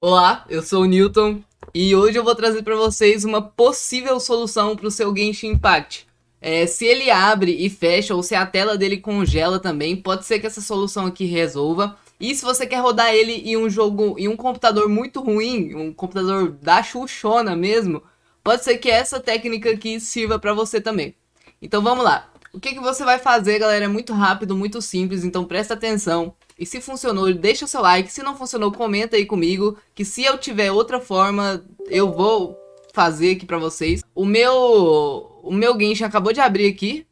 Olá, eu sou o Newton e hoje eu vou trazer para vocês uma possível solução para o seu Genshin Impact. É, se ele abre e fecha ou se a tela dele congela também, pode ser que essa solução aqui resolva. E se você quer rodar ele em um jogo, em um computador muito ruim, um computador da chuchona mesmo, pode ser que essa técnica aqui sirva para você também. Então vamos lá. O que, que você vai fazer, galera? É muito rápido, muito simples, então presta atenção. E se funcionou, deixa o seu like. Se não funcionou, comenta aí comigo. Que se eu tiver outra forma, eu vou fazer aqui pra vocês. O meu... O meu Genshin acabou de abrir aqui.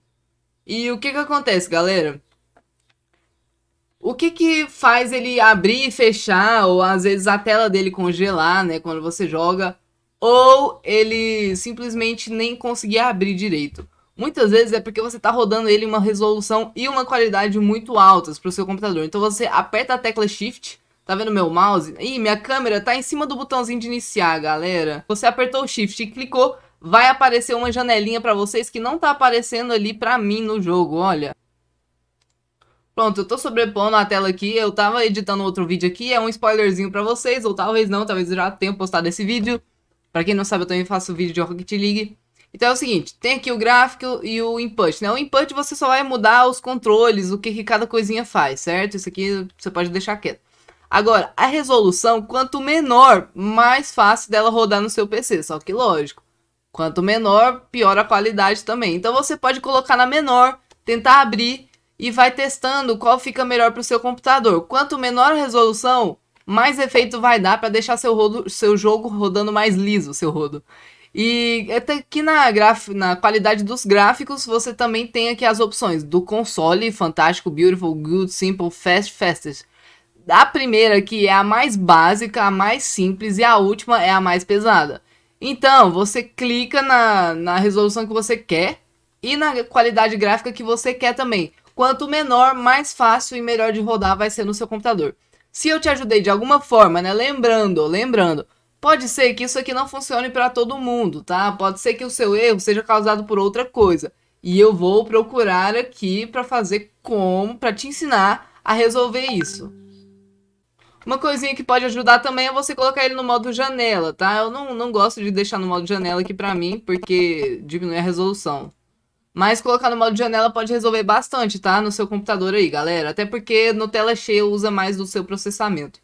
E o que que acontece, galera? O que que faz ele abrir e fechar, ou às vezes a tela dele congelar, né, quando você joga, ou ele simplesmente nem conseguir abrir direito. Muitas vezes é porque você está rodando ele em uma resolução e uma qualidade muito altas para o seu computador. Então você aperta a tecla Shift, tá vendo meu mouse? Ih, minha câmera tá em cima do botãozinho de iniciar, galera. Você apertou o Shift e clicou, vai aparecer uma janelinha para vocês que não tá aparecendo ali para mim no jogo, olha. Pronto, eu tô sobrepondo a tela aqui, eu tava editando outro vídeo aqui, é um spoilerzinho pra vocês, ou talvez não, talvez eu já tenha postado esse vídeo. Pra quem não sabe, eu também faço vídeo de Rocket League. Então é o seguinte, tem aqui o gráfico e o input, né? O input você só vai mudar os controles, o que, que cada coisinha faz, certo? Isso aqui você pode deixar quieto. Agora, a resolução, quanto menor, mais fácil dela rodar no seu PC. Só que, lógico, quanto menor, pior a qualidade também. Então você pode colocar na menor, tentar abrir e vai testando qual fica melhor para o seu computador. Quanto menor a resolução, mais efeito vai dar para deixar seu, rodo, seu jogo rodando mais liso, seu rodo. E até que na, graf... na qualidade dos gráficos você também tem aqui as opções do console, fantástico, beautiful, good, simple, fast, fastest. A primeira que é a mais básica, a mais simples e a última é a mais pesada. Então, você clica na, na resolução que você quer e na qualidade gráfica que você quer também. Quanto menor, mais fácil e melhor de rodar vai ser no seu computador. Se eu te ajudei de alguma forma, né? Lembrando, lembrando, Pode ser que isso aqui não funcione para todo mundo, tá? Pode ser que o seu erro seja causado por outra coisa. E eu vou procurar aqui para fazer como, para te ensinar a resolver isso. Uma coisinha que pode ajudar também é você colocar ele no modo janela, tá? Eu não, não gosto de deixar no modo janela aqui pra mim, porque diminui a resolução. Mas colocar no modo janela pode resolver bastante, tá? No seu computador aí, galera. Até porque no tela cheia usa mais do seu processamento.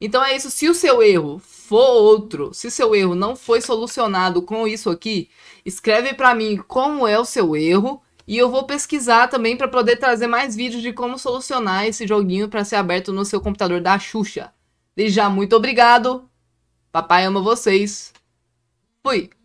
Então é isso. Se o seu erro for outro, se o seu erro não foi solucionado com isso aqui, escreve para mim como é o seu erro e eu vou pesquisar também para poder trazer mais vídeos de como solucionar esse joguinho para ser aberto no seu computador da Xuxa. Desde já, muito obrigado. Papai ama vocês. Fui.